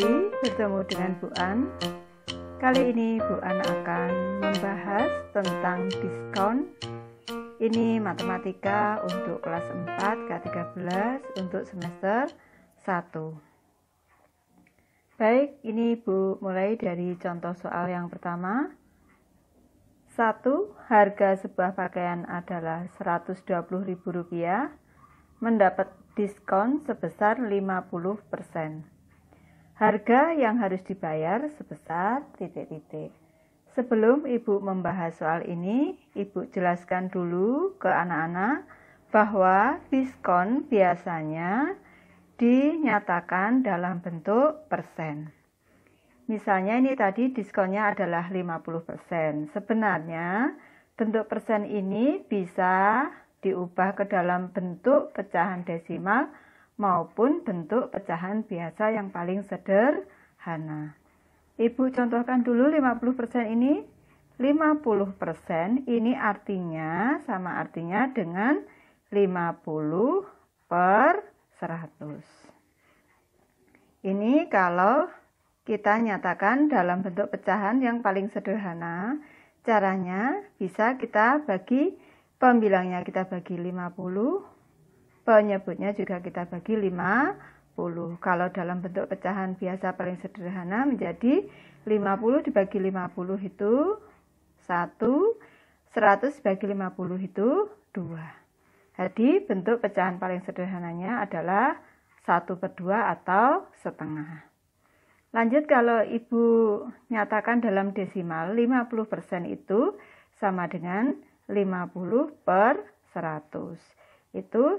kembali bertemu dengan Bu An. Kali ini Bu An akan membahas tentang diskon. Ini matematika untuk kelas 4 K13 untuk semester 1. Baik, ini Bu mulai dari contoh soal yang pertama. 1. Harga sebuah pakaian adalah Rp120.000 mendapat diskon sebesar 50%. Harga yang harus dibayar sebesar titik-titik. Sebelum Ibu membahas soal ini, Ibu jelaskan dulu ke anak-anak bahwa diskon biasanya dinyatakan dalam bentuk persen. Misalnya ini tadi diskonnya adalah 50%. Sebenarnya bentuk persen ini bisa diubah ke dalam bentuk pecahan desimal maupun bentuk pecahan biasa yang paling sederhana. Ibu contohkan dulu 50% ini. 50% ini artinya sama artinya dengan 50 per 100. Ini kalau kita nyatakan dalam bentuk pecahan yang paling sederhana, caranya bisa kita bagi pembilangnya kita bagi 50 penyebutnya juga kita bagi 50 kalau dalam bentuk pecahan biasa paling sederhana menjadi 50 dibagi 50 itu 1 100 dibagi 50 itu 2 jadi bentuk pecahan paling sederhananya adalah 1 per 2 atau setengah lanjut kalau ibu nyatakan dalam desimal 50% itu sama dengan 50 per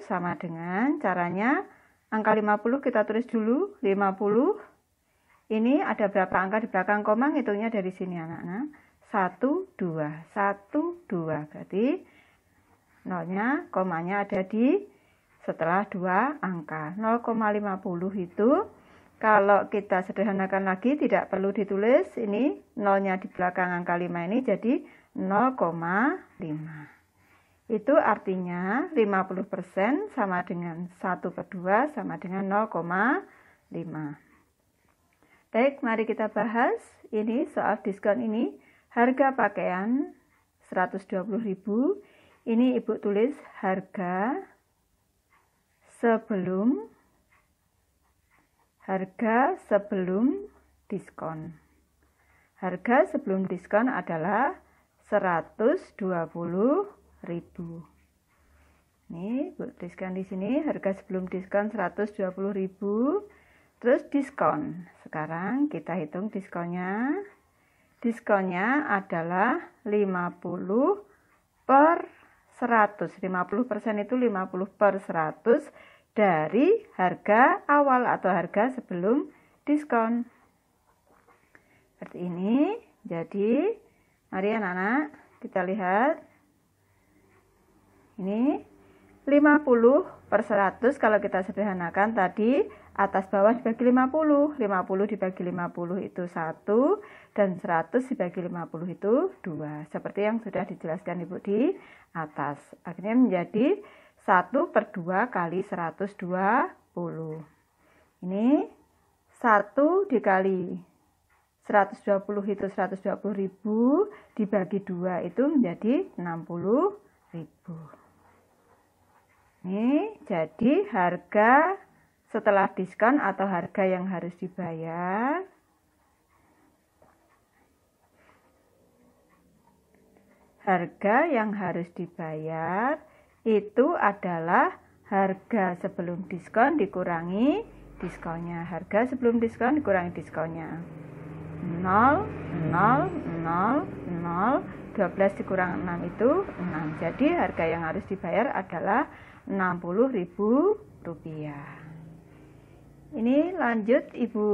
sama dengan caranya angka 50 kita tulis dulu 50 ini ada berapa angka di belakang koma ngitungnya dari sini anak-anak 1 2 1 2 berarti nolnya komanya ada di setelah dua angka 0,50 itu kalau kita sederhanakan lagi tidak perlu ditulis ini nolnya di belakang angka 5 ini jadi 0,5 itu artinya 50% sama dengan 1 per 2 sama dengan 0,5. Baik, mari kita bahas ini soal diskon ini. Harga pakaian 120.000. Ini Ibu tulis harga sebelum harga sebelum diskon. Harga sebelum diskon adalah 120 ribu ini Bu diskon di sini harga sebelum diskon 120 ribu terus diskon. Sekarang kita hitung diskonnya. Diskonnya adalah 50 per 100. 50% itu 50 per 100 dari harga awal atau harga sebelum diskon. Seperti ini. Jadi, mari anak-anak kita lihat ini 50 per 100 kalau kita sederhanakan tadi atas bawah dibagi 50, 50 dibagi 50 itu 1 dan 100 dibagi 50 itu 2 seperti yang sudah dijelaskan Ibu di atas akhirnya menjadi 1 per 2 kali 120 ini 1 dikali 120 itu 120 ribu dibagi 2 itu menjadi 60 ribu Nih, jadi harga setelah diskon atau harga yang harus dibayar harga yang harus dibayar itu adalah harga sebelum diskon dikurangi diskonnya harga sebelum diskon dikurangi diskonnya 0 0 0 0 12 dikurang 6 itu 6 jadi harga yang harus dibayar adalah Rp60.000. Ini lanjut Ibu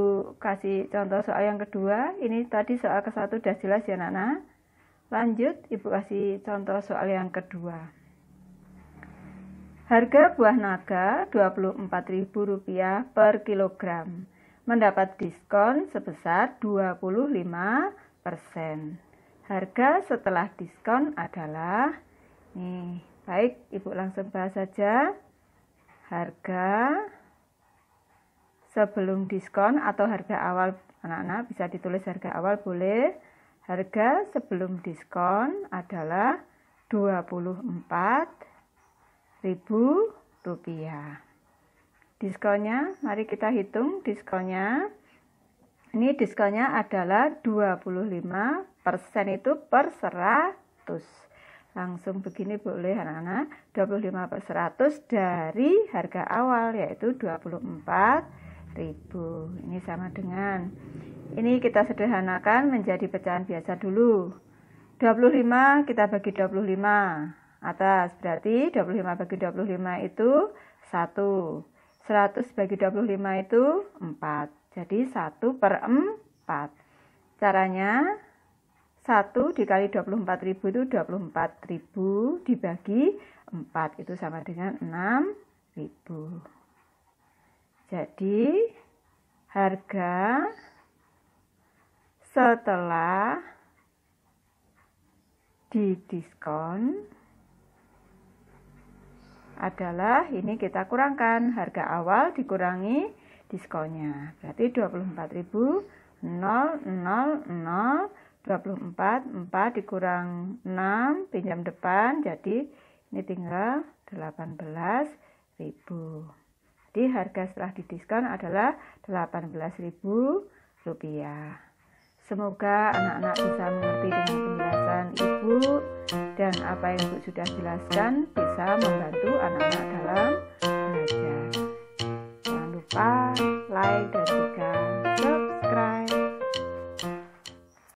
kasih contoh soal yang kedua. Ini tadi soal ke satu sudah jelas ya Nana. Lanjut Ibu kasih contoh soal yang kedua. Harga buah naga Rp24.000 per kilogram. Mendapat diskon sebesar 25%. Harga setelah diskon adalah nih Baik, Ibu langsung bahas saja. Harga sebelum diskon atau harga awal anak-anak bisa ditulis harga awal boleh. Harga sebelum diskon adalah Rp24.000. Diskonnya, mari kita hitung diskonnya. Ini diskonnya adalah 25% itu per 100 langsung begini boleh anak-anak 25 per 100 dari harga awal yaitu 24 ribu ini sama dengan ini kita sederhanakan menjadi pecahan biasa dulu 25 kita bagi 25 atas berarti 25 bagi 25 itu 1 100 bagi 25 itu 4 jadi 1 per 4 caranya 1 dikali 24.000 itu 24.000 dibagi 4 itu sama dengan 6.000. Jadi harga setelah didiskon adalah ini kita kurangkan harga awal dikurangi diskonnya. Berarti 24.000 000 24 4 dikurang 6 pinjam depan jadi ini tinggal ribu jadi harga setelah didiskon adalah ribu rupiah semoga anak-anak bisa mengerti dengan penjelasan ibu dan apa yang ibu sudah jelaskan bisa membantu anak-anak dalam belajar jangan lupa like dan subscribe